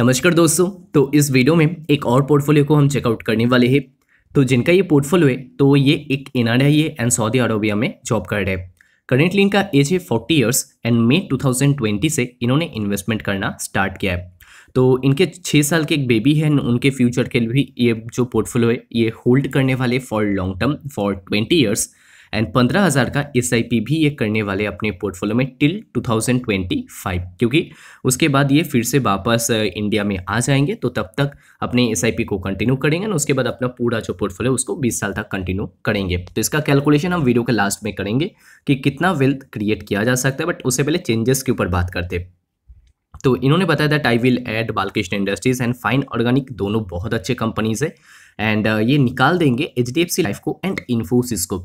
नमस्कार दोस्तों तो इस वीडियो में एक और पोर्टफोलियो को हम चेकआउट करने वाले हैं तो जिनका ये पोर्टफोलियो है तो ये एक इनाडाई है एंड सऊदी अरबिया में जॉब कर रहे हैं करेंटली इनका एज है फोर्टी ईयर्स एंड मे 2020 से इन्होंने इन्वेस्टमेंट करना स्टार्ट किया है तो इनके छः साल के एक बेबी है उनके फ्यूचर के लिए भी ये जो पोर्टफोलियो है ये होल्ड करने वाले for long term for twenty years and पंद्रह हज़ार का एस भी ये करने वाले अपने पोर्टफोलियो में टिल 2025 क्योंकि उसके बाद ये फिर से वापस इंडिया में आ जाएंगे तो तब तक अपने एस को कंटिन्यू करेंगे ना उसके बाद अपना पूरा जो पोर्टफोलियो उसको बीस साल तक कंटिन्यू करेंगे तो इसका कैलकुलेशन हम वीडियो के लास्ट में करेंगे कि कितना वेल्थ क्रिएट किया जा सकता है बट उससे पहले चेंजेस के ऊपर बात करते हैं तो इन्होंने बताया that I will add Balkrishna Industries and Fine Organic दोनों बहुत अच्छे कंपनीज है एंड uh, ये निकाल देंगे H D F C Life को एंड इन्फोसिस को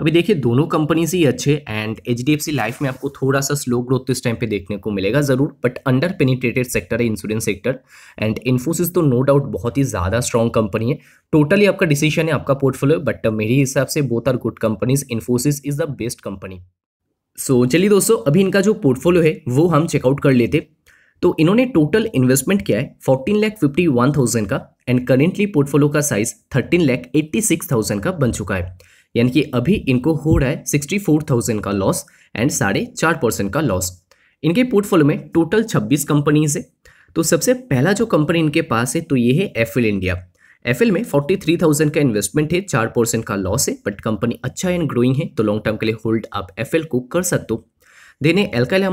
अभी देखिए दोनों कंपनीज ही अच्छे and H D F C Life में आपको थोड़ा सा स्लो ग्रोथ तो इस टाइम पे देखने को मिलेगा ज़रूर बट अंडर पेनिट्रेटेड सेक्टर है इंश्योरेंस सेक्टर एंड इन्फोसिस तो नो डाउट बहुत ही ज़्यादा स्ट्रॉन्ग कंपनी है टोटली आपका डिसीजन है आपका पोर्टफोलियो बट uh, मेरे हिसाब से both are good companies Infosys is the best company so चलिए दोस्तों अभी इनका जो पोर्टफोलियो है वो हम चेकआउट कर लेते तो इन्होंने टोटल इन्वेस्टमेंट किया है fourteen lakh fifty one thousand का एंड करेंटली पोर्टफोलियो का size thirteen lakh eighty six thousand का बन चुका है यानी कि अभी इनको हो रहा है सिक्सटी फोर थाउजेंड का लॉस एंड साढ़े चार परसेंट का लॉस इनके पोर्टफोलियो में टोटल छब्बीस कंपनीज है तो सबसे पहला जो कंपनी इनके पास है तो ये है एफिल इंडिया एफिल में फोर्टी थ्री थाउजेंड का इन्वेस्टमेंट है चार परसेंट का लॉस है बट कंपनी अच्छा एंड ग्रोइंग है तो लॉन्ग टर्म के लिए होल्ड आप एफिल को कर सकते हो देने एल्काइल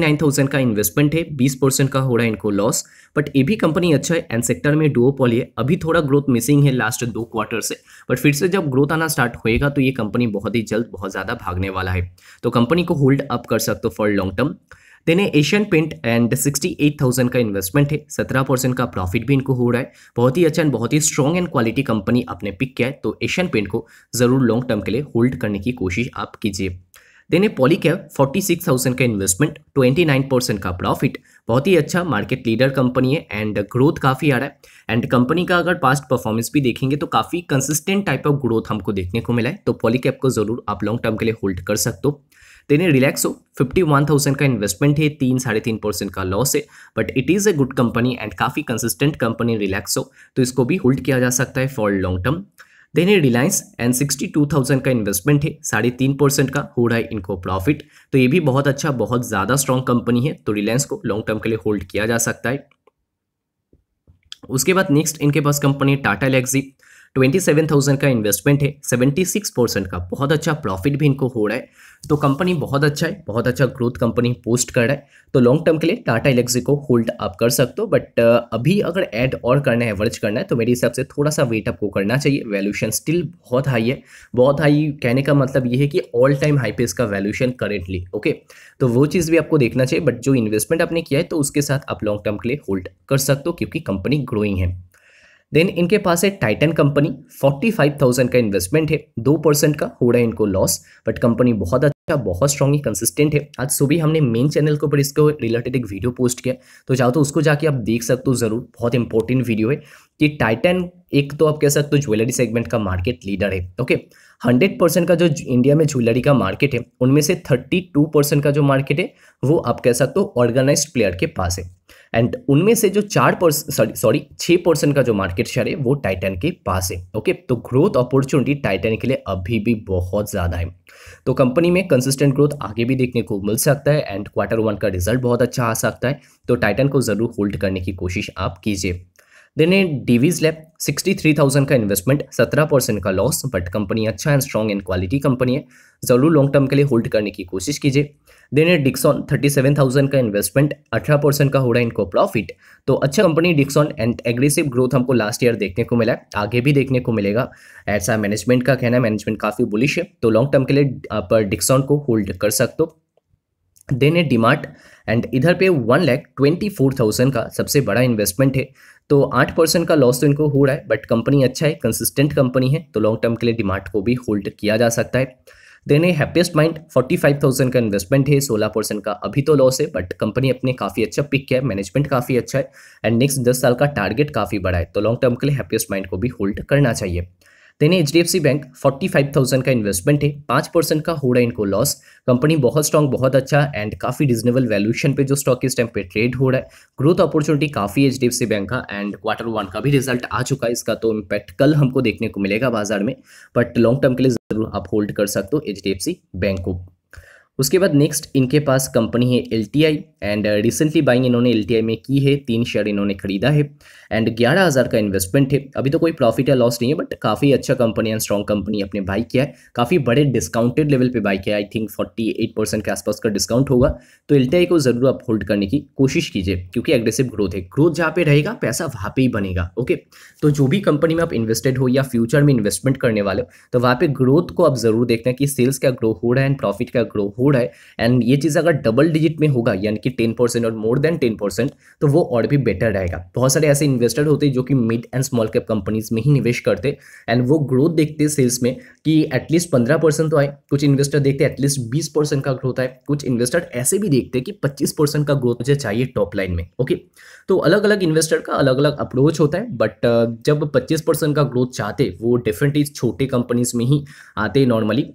नाइन थाउजेंड का इन्वेस्टमेंट है बीस परसेंट का हो रहा है इनको लॉस बट ये भी कंपनी अच्छा है एंड सेक्टर में डुओपॉल है अभी थोड़ा ग्रोथ मिसिंग है लास्ट दो क्वार्टर से बट फिर से जब ग्रोथ आना स्टार्ट होएगा तो ये कंपनी बहुत ही जल्द बहुत ज़्यादा भागने वाला है तो कंपनी को होल्ड अप कर सकते हो for long term then Asian Paint and sixty eight thousand का इन्वेस्टमेंट है सत्रह परसेंट का प्रॉफिट भी इनको हो रहा है बहुत ही अच्छा एंड बहुत ही स्ट्रॉन्ग एंड क्वालिटी कंपनी आपने पिक किया है तो एशियन पेंट को ज़रूर लॉन्ग टर्म के लिए होल्ड करने की कोशिश आप कीजिए देने पॉलीकैब 46,000 का इन्वेस्टमेंट 29% का प्रॉफिट बहुत ही अच्छा मार्केट लीडर कंपनी है एंड ग्रोथ काफ़ी आ रहा है एंड कंपनी का अगर पास्ट परफॉर्मेंस भी देखेंगे तो काफ़ी कंसिस्टेंट टाइप ऑफ ग्रोथ हमको देखने को मिला है तो पॉलीकैब को ज़रूर आप लॉन्ग टर्म के लिए होल्ड कर सकते हो then Relaxo fifty one thousand का इन्वेस्टमेंट है तीन साढ़े तीन परसेंट का लॉस है but it is a good company and काफ़ी कंसिस्टेंट कंपनी रिलैक्स हो तो इसको भी होल्ड किया जा सकता है फॉर लॉन्ग टर्म देन ये Reliance and sixty two thousand का इन्वेस्टमेंट है साढ़े तीन परसेंट का हो रहा है इनको प्रॉफिट तो ये भी बहुत अच्छा बहुत ज़्यादा स्ट्रॉन्ग कंपनी है तो रिलायंस को लॉन्ग टर्म के लिए होल्ड किया जा सकता है उसके बाद नेक्स्ट इनके पास company Tata Elxsi twenty seven thousand का इन्वेस्टमेंट है सेवेंटी सिक्स परसेंट का बहुत अच्छा प्रॉफिट भी इनको हो रहा है तो कंपनी बहुत अच्छा है बहुत अच्छा ग्रोथ कंपनी पोस्ट कर रहा है तो लॉन्ग टर्म के लिए टाटा इलेक्सी को होल्ड आप कर सकते हो बट uh, अभी अगर ऐड और करना है वर्ज करना है तो मेरे हिसाब से थोड़ा सा वेट आपको करना चाहिए वैल्यूशन स्टिल बहुत हाई है बहुत हाई कहने का मतलब ये है कि ऑल टाइम हाई पे इसका वैल्यूशन करेंटली ओके तो वो चीज़ भी आपको देखना चाहिए बट जो इन्वेस्टमेंट आपने किया है तो उसके साथ आप लॉन्ग टर्म के लिए होल्ड कर सकते हो क्योंकि कंपनी ग्रोइंग है देन इनके पास है टाइटन कंपनी 45,000 का इन्वेस्टमेंट है दो परसेंट का हो रहा है इनको लॉस बट कंपनी बहुत अच्छा बहुत स्ट्रॉन्ग है कंसिस्टेंट है आज सुबह हमने मेन चैनल के ऊपर इसको रिलेटेड एक वीडियो पोस्ट किया तो चाहो तो उसको जाके आप देख सकते हो ज़रूर बहुत इंपॉर्टेंट वीडियो है कि टाइटन एक तो आप कह सकते हो ज्वेलरी सेगमेंट का मार्केट लीडर है ओके हंड्रेड परसेंट का जो इंडिया में ज्वेलरी का मार्केट है उनमें से थर्टी टू परसेंट का जो मार्केट है वो आप कह सकते हो ऑर्गेनाइज प्लेयर के पास है एंड उनमें से जो चार परसेंट सॉरी सॉरी छः परसेंट का जो मार्केट शेयर है वो टाइटन के पास है ओके तो ग्रोथ अपॉर्चुनिटी टाइटन के लिए अभी भी बहुत ज़्यादा है तो कंपनी में कंसिस्टेंट ग्रोथ आगे भी देखने को मिल सकता है एंड क्वार्टर वन का रिजल्ट बहुत अच्छा आ सकता है तो टाइटन को ज़रूर होल्ड करने की कोशिश आप कीजिए then a Divi's lab thousand का इन्वेस्टमेंट सत्रह परसेंट का लॉस बट कंपनी अच्छा and strong and quality company है जरूर लॉन्ग टर्म के लिए होल्ड करने की कोशिश कीजिए देन ए डिक्सॉन थाउजेंड का इन्वेस्टमेंट अठारह परसेंट का हो रहा है इनको प्रॉफिट तो अच्छा company Dixon and aggressive growth हमको लास्ट ईयर देखने को मिला है आगे भी देखने को मिलेगा ऐसा मैनेजमेंट का कहना है मैनेजमेंट काफ़ी बुलिश है तो लॉन्ग टर्म के लिए आप डिक्सॉन को होल्ड कर सकते हो देन ए डिमार्ट एंड इधर पे one lakh twenty four thousand का सबसे बड़ा इन्वेस्टमेंट है तो आठ परसेंट का लॉस तो इनको हो रहा है बट कंपनी अच्छा है कंसिस्टेंट कंपनी है तो लॉन्ग टर्म के लिए डिमांड को भी होल्ड किया जा सकता है then a Happiest Mind forty five thousand का इन्वेस्टमेंट है सोलह परसेंट का अभी तो लॉस है बट कंपनी अपने काफ़ी अच्छा पिक किया है मैनेजमेंट काफ़ी अच्छा है एंड नेक्स्ट दस साल का टारगेट काफ़ी बड़ा है तो लॉन्ग टर्म के लिए हैप्पीस्ट माइंड को भी होल्ड करना चाहिए then H D F C bank forty five thousand का इन्वेस्टमेंट है पांच परसेंट का हो रहा है इनको लॉस कंपनी बहुत स्ट्रॉन्ग बहुत अच्छा एंड काफ़ी रिजनेबल वैल्यूशन पे जो स्टॉक इस टाइम पे ट्रेड हो रहा है ग्रोथ अपॉर्चुनिटी काफ़ी H D F C bank का एंड क्वार्टर वन का भी रिजल्ट आ चुका है इसका तो इम्पैक्ट कल हमको देखने को मिलेगा बाजार में बट लॉन्ग टर्म के लिए ज़रूर आप होल्ड कर सकते हो H D F C bank को उसके बाद नेक्स्ट इनके पास कंपनी है L T I and recently buying इन्होंने एल में की है तीन शेयर इन्होंने खरीदा है एंड ग्यारह हज़ार का इन्वेस्टमेंट है अभी तो कोई प्रॉफिट या लॉस नहीं है बट काफ़ी अच्छा कंपनी एंड स्ट्रॉन्ग कंपनी अपने बाई किया है काफ़ी बड़े डिस्काउंटेड लेवल पे बाई किया आई थिंक एट परसेंट के आसपास का डिस्काउंट होगा तो एल को ज़रूर आप होल्ड करने की कोशिश कीजिए क्योंकि एग्रेसिव ग्रोथ है ग्रोथ जहाँ पे रहेगा पैसा वहाँ पर ही बनेगा ओके तो जो भी कंपनी में आप इन्वेस्टेड हो या फ्यूचर में इन्वेस्टमेंट करने वाले हो तो वहाँ पर ग्रोथ को आप ज़रूर देखना कि सेल्स का ग्रो हो रहा है एंड प्रॉफिट का ग्रो हो रहा है एंड ये चीज़ अगर डबल डिजिट में होगा यानी कि कि टेन परसेंट और मोर देन टेन परसेंट तो वो और भी बेटर रहेगा बहुत सारे ऐसे इन्वेस्टर होते हैं जो कि mid and small cap companies में ही निवेश करते एंड वो ग्रोथ देखते सेल्स में कि एटलीस्ट पंद्रह परसेंट तो आए कुछ इन्वेस्टर देखते एटलीस्ट बीस परसेंट का ग्रोथ आए कुछ इन्वेस्टर ऐसे भी देखते कि पच्चीस परसेंट का ग्रोथ मुझे चाहिए टॉप लाइन में ओके तो अलग अलग इन्वेस्टर का अलग अलग अप्रोच होता है बट uh, जब पच्चीस परसेंट का ग्रोथ चाहते वो डेफिनेटली छोटे कंपनीज में ही आते नॉर्मली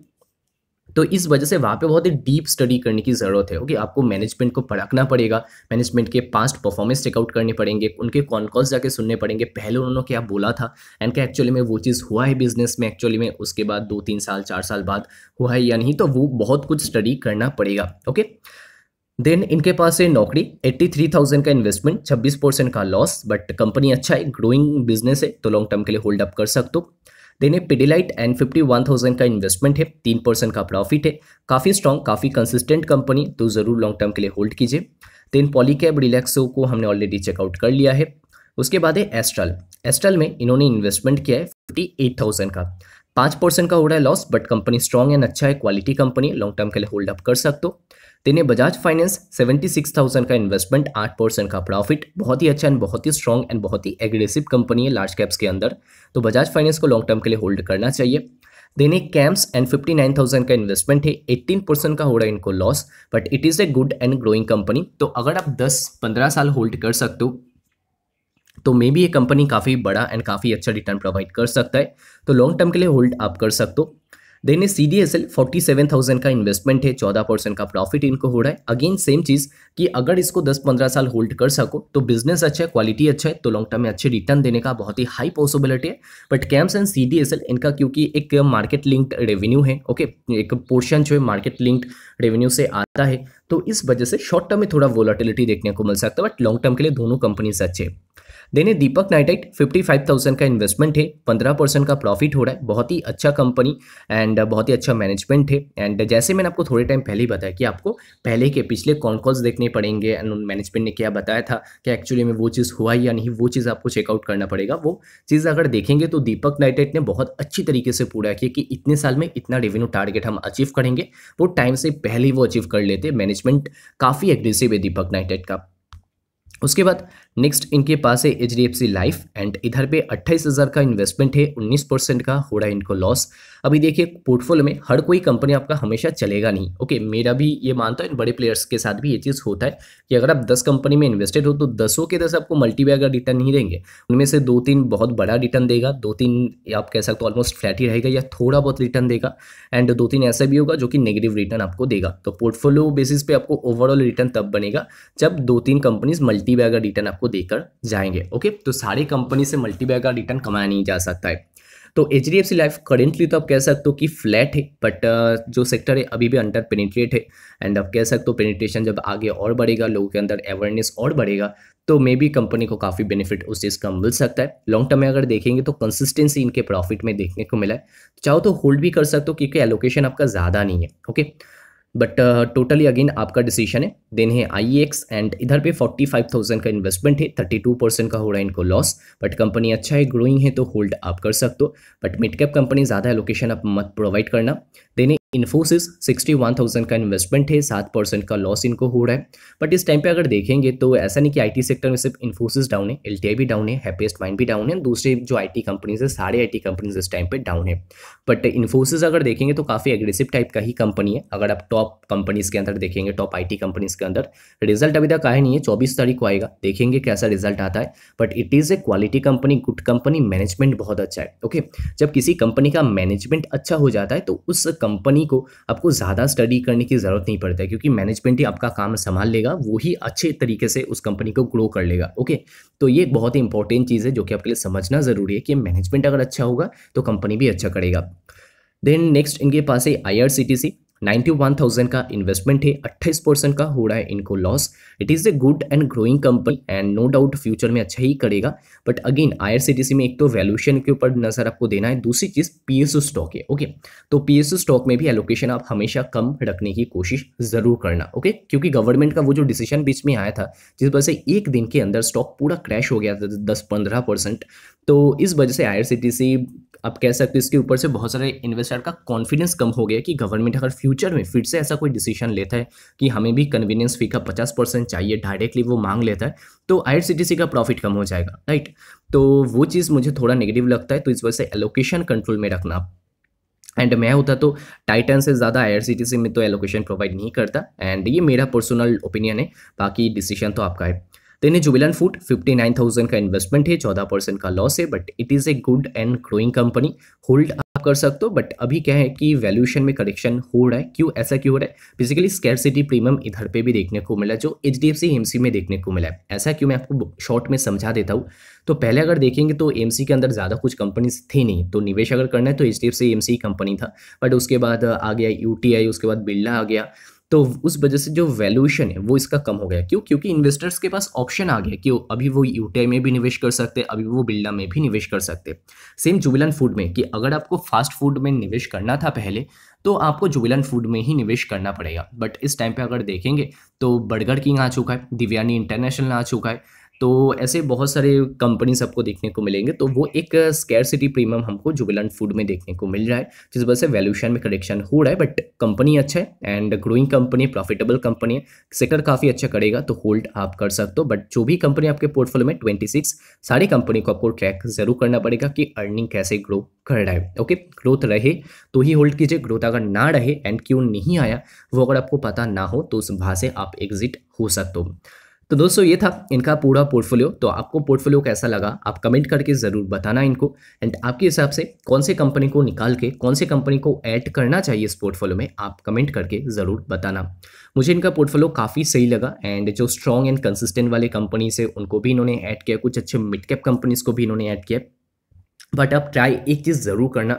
तो इस वजह से वहाँ पे बहुत ही डीप स्टडी करने की ज़रूरत है ओके आपको मैनेजमेंट को पढ़कना पड़ेगा मैनेजमेंट के पास्ट परफॉर्मेंस चेकआउट करने पड़ेंगे उनके कॉन कॉल्स जाके सुनने पड़ेंगे पहले उन्होंने क्या बोला था एंड क्या एक्चुअली में वो चीज़ हुआ है बिजनेस में एक्चुअली में उसके बाद दो तीन साल चार साल बाद हुआ है या नहीं तो वो बहुत कुछ स्टडी करना पड़ेगा ओके देन इनके पास है नौकरी 83,000 का इन्वेस्टमेंट 26 परसेंट का लॉस बट कंपनी अच्छा है ग्रोइंग बिजनेस है तो लॉन्ग टर्म के लिए होल्ड अप कर सकते हो then Pidilite and fifty one thousand का इन्वेस्टमेंट है तीन परसेंट का प्रॉफिट है काफ़ी स्ट्रॉन्ग काफ़ी कंसिस्टेंट कंपनी तो ज़रूर लॉन्ग टर्म के लिए होल्ड कीजिए देन पॉलीकैब रिलैक्सो को हमने ऑलरेडी चेकआउट कर लिया है उसके बाद है एस्ट्रल एस्ट्रल में इन्होंने इन्वेस्टमेंट किया है फिफ्टी एट थाउजेंड का पांच परसेंट का हो रहा है loss but company strong and अच्छा है क्वालिटी कंपनी लॉन्ग टर्म के लिए होल्ड अप कर सकते हो then Bajaj Finance seventy six thousand का इन्वेस्टमेंट आठ परसेंट का प्रॉफिट बहुत ही अच्छा एंड बहुत ही स्ट्रॉन्ग एंड बहुत ही एग्रेसिव कंपनी है लार्ज कैप्स के अंदर तो बजाज फाइनेंस को लॉन्ग टर्म के लिए होल्ड करना चाहिए देन एक CAMS and fifty nine thousand का इन्वेस्टमेंट है एट्टीन परसेंट का हो रहा है इनको loss but it is a good and growing company तो अगर आप दस पंद्रह साल होल्ड कर सकते हो तो मे बी ये कंपनी काफ़ी बड़ा एंड काफ़ी अच्छा रिटर्न प्रोवाइड कर सकता है तो लॉन्ग टर्म के लिए होल्ड आप कर सकते हो देन ये C D S L forty seven thousand का इन्वेस्टमेंट है चौदह परसेंट का प्रॉफिट इनको हो रहा है अगेन सेम चीज़ कि अगर इसको दस पंद्रह साल होल्ड कर सको तो बिजनेस अच्छा है क्वालिटी अच्छा है तो लॉन्ग टर्म में अच्छे रिटर्न देने का बहुत ही हाई पॉसिबिलिटी है but CAMS and C D S L इनका क्योंकि एक मार्केट लिंक्ड रेवेन्यू है ओके एक पोर्शन जो है मार्केट लिंक्ड रेवेन्यू से आता है तो इस वजह से शॉर्ट टर्म में थोड़ा वोलाटिलिटी देखने को मिल सकता है बट लॉन्ग टर्म के लिए दोनों कंपनीज अच्छे हैं देने दीपक नाइटाइट 55,000 का इन्वेस्टमेंट है 15 परसेंट का प्रॉफिट हो रहा है बहुत ही अच्छा कंपनी एंड बहुत ही अच्छा मैनेजमेंट है एंड जैसे मैंने आपको थोड़े टाइम पहले ही बताया कि आपको पहले के पिछले कॉन कॉल्स देखने पड़ेंगे एंड उन मैनेजमेंट ने क्या बताया था कि एक्चुअली में वो चीज़ हुआ या नहीं वो चीज़ आपको चेकआउट करना पड़ेगा वो चीज़ अगर देखेंगे तो दीपक नाइटाइट ने बहुत अच्छी तरीके से पूरा किया कि इतने साल में इतना रेवेन्यू टारगेट हम अचीव करेंगे वो टाइम से पहले ही वो अचीव कर लेते मैनेजमेंट काफ़ी एग्रेसिव है दीपक नाइटेड का उसके बाद नेक्स्ट इनके पास है H D F C life and इधर पे अट्ठाईस हज़ार का इन्वेस्टमेंट है उन्नीस परसेंट का हो रहा है इनको लॉस अभी देखिए पोर्टफोलियो में हर कोई कंपनी आपका हमेशा चलेगा नहीं ओके मेरा भी ये मानता है बड़े प्लेयर्स के साथ भी ये चीज़ होता है कि अगर आप दस कंपनी में इन्वेस्टेड हो तो दसों के दस आपको मल्टीवे का रिटर्न नहीं देंगे उनमें से दो तीन बहुत बड़ा रिटर्न देगा दो तीन आप कह सकते हो ऑलमोस्ट फ्लैट ही रहेगा या थोड़ा बहुत रिटर्न देगा एंड दो तीन ऐसा भी होगा जो कि नेगेटिव रिटर्न आपको देगा तो पोर्टफोलियो बेसिस पे आपको ओवरऑल रिटर्न तब बनेगा जब दो तीन कंपनीज मल्टीवे का रिटर्न आपको आपको देकर जाएंगे ओके तो सारी कंपनी से मल्टीबैग का रिटर्न कमाया नहीं जा सकता है तो H D F C life currently तो आप कह सकते हो कि फ्लैट है बट uh, जो सेक्टर है अभी भी अंडर पेनिट्रेट है एंड आप कह सकते हो पेनिट्रेशन जब आगे और बढ़ेगा लोगों के अंदर अवेयरनेस और बढ़ेगा तो मे बी कंपनी को काफ़ी बेनिफिट उस चीज़ का मिल सकता है लॉन्ग टर्म में अगर देखेंगे तो कंसिस्टेंसी इनके प्रॉफिट में देखने को मिला है चाहो तो होल्ड भी कर सकते हो क्योंकि एलोकेशन आपका ज़्यादा नहीं है okay okay? But totally again आपका डिसीजन है देन है आई एक्स एंड इधर पे फोर्टी फाइव थाउजेंड का इन्वेस्टमेंट है थर्टी टू परसेंट का हो रहा है इनको लॉस बट कंपनी अच्छा है ग्रोइंग है तो होल्ड आप कर सकते हो बट मिड कैप कंपनी ज़्यादा एलोकेशन आप मत प्रोवाइड करना देन इन्फोसिस 61,000 का इन्वेस्टमेंट है सात परसेंट का लॉस इनको हो रहा है बट इस टाइम पे अगर देखेंगे तो ऐसा नहीं कि आईटी सेक्टर में सिर्फ इन्फोसिस डाउन है एल भी डाउन है हैप्पीस्ट माइंड भी डाउन है दूसरे जो आईटी कंपनीज है सारे आईटी कंपनीज इस टाइम पे डाउन है बट इन्फोसिस अगर देखेंगे तो काफ़ी एग्रेसिव टाइप का ही कंपनी है अगर आप टॉप कंपनीज के अंदर देखेंगे टॉप आई कंपनीज के अंदर रिजल्ट अभी तक आए नहीं है चौबीस तारीख को आएगा देखेंगे कैसा रिजल्ट आता है but it is a quality company good company management बहुत अच्छा है ओके जब किसी कंपनी का मैनेजमेंट अच्छा हो जाता है तो उस कंपनी कंपनी को आपको ज़्यादा स्टडी करने की ज़रूरत नहीं पड़ता है क्योंकि मैनेजमेंट ही आपका काम संभाल लेगा वो ही अच्छे तरीके से उस कंपनी को ग्रो कर लेगा ओके तो ये बहुत ही इंपॉर्टेंट चीज़ है जो कि आपके लिए समझना ज़रूरी है कि मैनेजमेंट अगर अच्छा होगा तो कंपनी भी अच्छा करेगा देन नेक्स्ट इनके पास है आई 91,000 का इन्वेस्टमेंट है 28 परसेंट का हो रहा है इनको loss it is a good and growing company and no doubt future में अच्छा ही करेगा बट अगेन आई में एक तो वैल्यूशन के ऊपर नज़र आपको देना है दूसरी चीज़ पी स्टॉक है ओके तो पी स्टॉक में भी एलोकेशन आप हमेशा कम रखने की कोशिश ज़रूर करना ओके क्योंकि गवर्नमेंट का वो जो डिसीजन बीच में आया था जिस वजह से एक दिन के अंदर स्टॉक पूरा क्रैश हो गया था दस पंद्रह तो इस वजह से आई आप कह सकते हो इसके ऊपर से बहुत सारे इन्वेस्टर का कॉन्फिडेंस कम हो गया कि गवर्नमेंट अगर फ्यूचर में फिर से ऐसा कोई डिसीजन लेता है कि हमें भी कन्वीनियंस फी का पचास परसेंट चाहिए डायरेक्टली वो मांग लेता है तो आई का प्रॉफिट कम हो जाएगा राइट तो वो चीज़ मुझे थोड़ा नेगेटिव लगता है तो इस वजह से एलोकेशन कंट्रोल में रखना एंड मैं होता तो टाइटन से ज़्यादा आई में तो एलोकेशन प्रोवाइड नहीं करता एंड ये मेरा पर्सनल ओपिनियन है बाकी डिसीजन तो आपका है तो इन्हें Jubilant food fifty nine thousand का इन्वेस्टमेंट है चौदह परसेंट का लॉस है but it is a good and growing company hold आप कर सकते हो बट अभी क्या है कि वैल्यूएशन में करेक्शन हो रहा है क्यों ऐसा क्यों हो रहा है बेसिकली सिटी प्रीमियम इधर पे भी देखने को मिला जो H D F C M C में देखने को मिला है ऐसा क्यों मैं आपको शॉर्ट में समझा देता हूँ तो पहले अगर देखेंगे तो एम सी के अंदर ज़्यादा कुछ कंपनीज थी नहीं तो निवेश अगर करना है तो H D F C M C company था बट उसके बाद आ गया यू टी आई उसके बाद बिरला आ गया तो उस वजह से जो वैल्यूएशन है वो इसका कम हो गया क्यों क्योंकि इन्वेस्टर्स के पास ऑप्शन आ गया कि अभी वो यूटे में भी निवेश कर सकते हैं अभी वो बिल्डा में भी निवेश कर सकते सेम जुबिलन फूड में कि अगर आपको फास्ट फूड में निवेश करना था पहले तो आपको जुबिलन फूड में ही निवेश करना पड़ेगा बट इस टाइम पर अगर देखेंगे तो बर्गर किंग आ चुका है दिव्यानी इंटरनेशनल आ चुका है तो ऐसे बहुत सारे कंपनीज आपको देखने को मिलेंगे तो वो एक सिटी प्रीमियम हमको जुबिलेंट फूड में देखने को मिल रहा है जिस वजह से वैल्यूशन में करेक्शन हो रहा है बट कंपनी अच्छा है and growing company profitable company है सेक्टर काफ़ी अच्छा करेगा तो होल्ड आप कर सकते हो बट जो भी कंपनी आपके पोर्टफोलियो में ट्वेंटी सिक्स सारी कंपनी को आपको ट्रैक जरूर करना पड़ेगा कि अर्निंग कैसे ग्रो कर रहा है ओके ग्रोथ रहे तो ही होल्ड कीजिए ग्रोथ अगर ना रहे एंड क्यों नहीं आया वो अगर आपको पता ना हो तो उस भाव से आप एग्जिट हो सकते हो तो दोस्तों ये था इनका पूरा पोर्टफोलियो तो आपको पोर्टफोलियो कैसा लगा आप कमेंट करके ज़रूर बताना इनको एंड आपके हिसाब से कौन से कंपनी को निकाल के कौन से कंपनी को ऐड करना चाहिए इस पोर्टफोलियो में आप कमेंट करके ज़रूर बताना मुझे इनका पोर्टफोलियो काफ़ी सही लगा एंड जो स्ट्रॉन्ग एंड कंसिस्टेंट वाले कंपनीज है उनको भी इन्होंने ऐड किया कुछ अच्छे मिड कैप कंपनीज़ को भी इन्होंने ऐड किया बट आप ट्राई एक चीज़ ज़रूर करना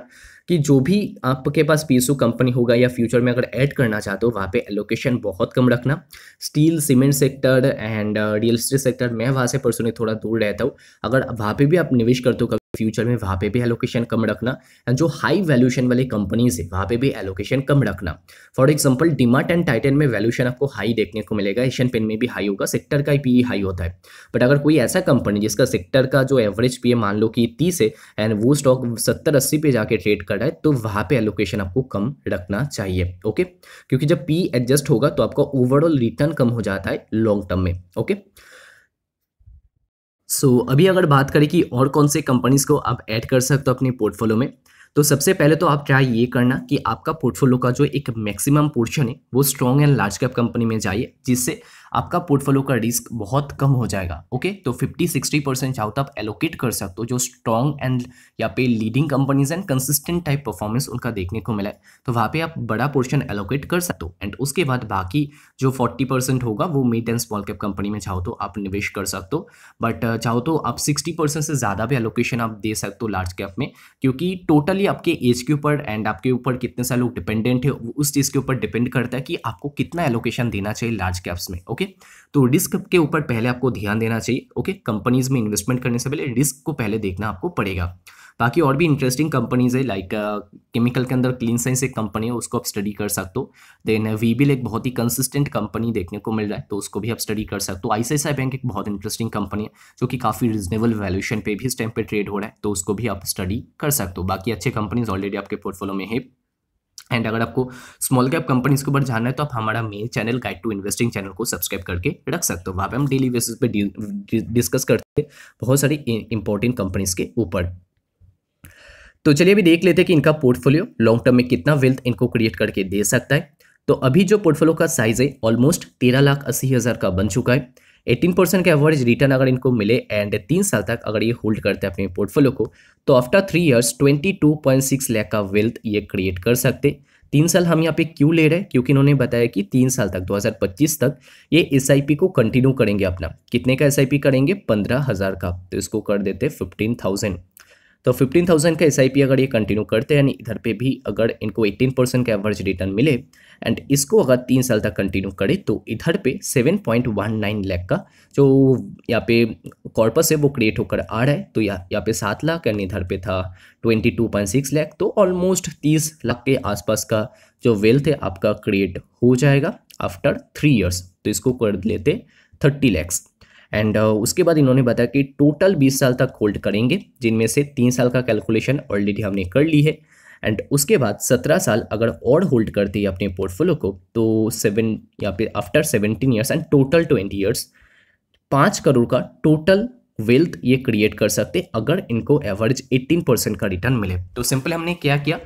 कि जो भी आपके पास पी कंपनी होगा या फ्यूचर में अगर ऐड करना चाहते हो वहाँ पे एलोकेशन बहुत कम रखना steel cement sector and real estate sector मैं वहाँ से पर्सनली थोड़ा दूर रहता हूँ अगर वहाँ पे भी आप निवेश करते हो फ्यूचर में वहाँ पे भी एलोकेशन कम रखना एंड जो हाई वैल्यूशन वाली कंपनीज है वहाँ पे भी एलोकेशन कम रखना for example DMart and Titan में वैल्यूशन आपको हाई देखने को मिलेगा एशियन पेन में भी हाई होगा सेक्टर का पी हाई e होता है बट अगर कोई ऐसा कंपनी जिसका सेक्टर का जो एवरेज पी e मान लो कि तीस है एंड वो स्टॉक सत्तर अस्सी पे जाके ट्रेड कर रहा है तो वहाँ पे एलोकेशन आपको कम रखना चाहिए ओके क्योंकि जब पी एडजस्ट e होगा तो आपका ओवरऑल रिटर्न कम हो जाता है लॉन्ग टर्म में ओके सो so, अभी अगर बात करें कि और कौन से कंपनीज़ को आप ऐड कर सकते हो अपने पोर्टफोलियो में तो सबसे पहले तो आप ट्राई ये करना कि आपका पोर्टफोलियो का जो एक मैक्सिमम पोर्शन है वो strong and large cap company में जाइए जिससे आपका पोर्टफोलियो का रिस्क बहुत कम हो जाएगा ओके तो 50 सिक्सटी परसेंट चाहो तो आप एलोकेट कर सकते हो जो स्ट्रॉन्ग एंड या पे leading companies and consistent type performance उनका देखने को मिला है तो वहाँ पे आप बड़ा पोर्शन एलोकेट कर सकते हो एंड उसके बाद बाकी जो फोर्टी परसेंट होगा वो mid and small cap company में चाहो तो आप निवेश कर सकते हो बट चाहो तो आप सिक्सटी परसेंट से ज़्यादा भी एलोकेशन आप दे सकते हो लार्ज कैप में क्योंकि टोटली आपके एज के ऊपर एंड आपके ऊपर कितने सारे लोग डिपेंडेंट है उस चीज़ के ऊपर डिपेंड करता है कि आपको कितना एलोकेशन देना चाहिए लार्ज कैप्स में ओके ओके तो रिस्क के ऊपर पहले आपको ध्यान देना चाहिए ओके कंपनीज में इन्वेस्टमेंट करने से पहले रिस्क को पहले देखना आपको पड़ेगा बाकी और भी इंटरेस्टिंग कंपनीज है लाइक केमिकल के अंदर क्लीन साइंस एक कंपनी है उसको आप स्टडी कर सकते हो देन वीबिल uh, एक बहुत ही कंसिस्टेंट कंपनी देखने को मिल रहा है तो उसको भी आप स्टडी कर सकते हो आईसीआईसीआई बैंक एक बहुत इंटरेस्टिंग कंपनी है जो कि काफ़ी रिजनेबल वैल्यूशन पे भी इस टाइम पे ट्रेड हो रहा है तो उसको भी आप स्टडी कर सकते हो बाकी अच्छे कंपनीज ऑलरेडी आपके पोर्टफोलियो में है एंड अगर आपको स्मॉल कैप कंपनीज के ऊपर जानना है तो आप हमारा main channel guide to investing channel को सब्सक्राइब करके रख सकते हो वहाँ पे हम डेली बेसिस पे डिस्कस करते हैं बहुत सारी इंपॉर्टेंट कंपनीज के ऊपर तो चलिए अभी देख लेते हैं कि इनका पोर्टफोलियो लॉन्ग टर्म में कितना वेल्थ इनको क्रिएट करके दे सकता है तो अभी जो पोर्टफोलियो का साइज है ऑलमोस्ट तेरह लाख अस्सी हज़ार का बन चुका है एटीन परसेंट का एवरेज रिटर्न अगर इनको मिले एंड तीन साल तक अगर ये होल्ड करते हैं अपने पोर्टफोलियो को तो after three years twenty two point six lakh का वेल्थ ये क्रिएट कर सकते तीन साल हम यहाँ पे क्यों ले रहे हैं क्योंकि इन्होंने बताया कि तीन साल तक 2025 तक ये एस को कंटिन्यू करेंगे अपना कितने का एस करेंगे पंद्रह हज़ार का तो इसको कर देते फिफ्टीन थाउजेंड तो 15,000 का एस अगर ये कंटिन्यू करते हैं इधर पे भी अगर इनको 18 परसेंट का एवरेज रिटर्न मिले एंड इसको अगर तीन साल तक कंटिन्यू करे तो इधर पे 7.19 लाख का जो यहाँ पे कॉर्पस है वो क्रिएट होकर आ रहा है तो यहाँ यहाँ पे सात लाख एंड इधर पे था 22.6 लाख तो ऑलमोस्ट तीस लाख के आसपास का जो वेल्थ है आपका क्रिएट हो जाएगा आफ्टर थ्री ईयर्स तो इसको कर लेते थर्टी लैक्स एंड uh, उसके बाद इन्होंने बताया कि टोटल बीस साल तक होल्ड करेंगे जिनमें से तीन साल का कैलकुलेशन ऑलरेडी हमने कर ली है एंड उसके बाद सत्रह साल अगर और होल्ड करते हैं अपने पोर्टफोलियो को तो सेवन या फिर after seventeen years and total twenty years पाँच करोड़ का टोटल वेल्थ ये क्रिएट कर सकते अगर इनको एवरेज एट्टीन परसेंट का रिटर्न मिले तो सिंपल हमने क्या किया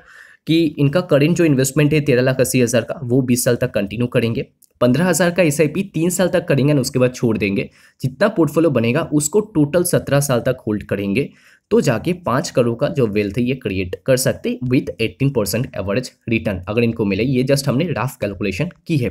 कि इनका करेंट जो इन्वेस्टमेंट है तेरह लाख अस्सी हज़ार का वो बीस साल तक कंटिन्यू करेंगे पंद्रह हज़ार का एस आई तीन साल तक करेंगे ना उसके बाद छोड़ देंगे जितना पोर्टफोलियो बनेगा उसको टोटल सत्रह साल तक होल्ड करेंगे तो जाके पाँच करोड़ का जो वेल्थ है ये क्रिएट कर सकते with eighteen percent average return अगर इनको मिले ये जस्ट हमने राफ कैलकुलेशन की है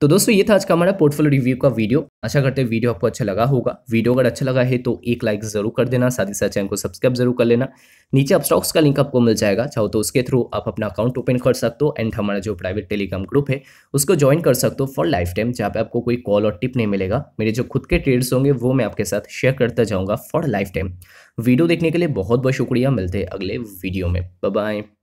तो दोस्तों ये था आज का हमारा पोर्टफोलियो रिव्यू का वीडियो आशा करते हैं वीडियो आपको अच्छा लगा होगा वीडियो अगर अच्छा लगा है तो एक लाइक जरूर कर देना साथ ही साथ चैनल को सब्सक्राइब जरूर कर लेना नीचे आप स्टॉक्स का लिंक आपको मिल जाएगा चाहो तो उसके थ्रू आप अपना अकाउंट ओपन कर सकते हो एंड हमारा जो प्राइवेट टेलीग्राम ग्रुप है उसको ज्वाइन कर सकते हो फॉर लाइफ टाइम जहाँ पे आपको कोई कॉल और टिप नहीं मिलेगा मेरे जो खुद के ट्रेड्स होंगे वो मैं आपके साथ शेयर करता जाऊँगा फॉर लाइफ टाइम वीडियो देखने के लिए बहुत बहुत शुक्रिया मिलते हैं अगले वीडियो में बाय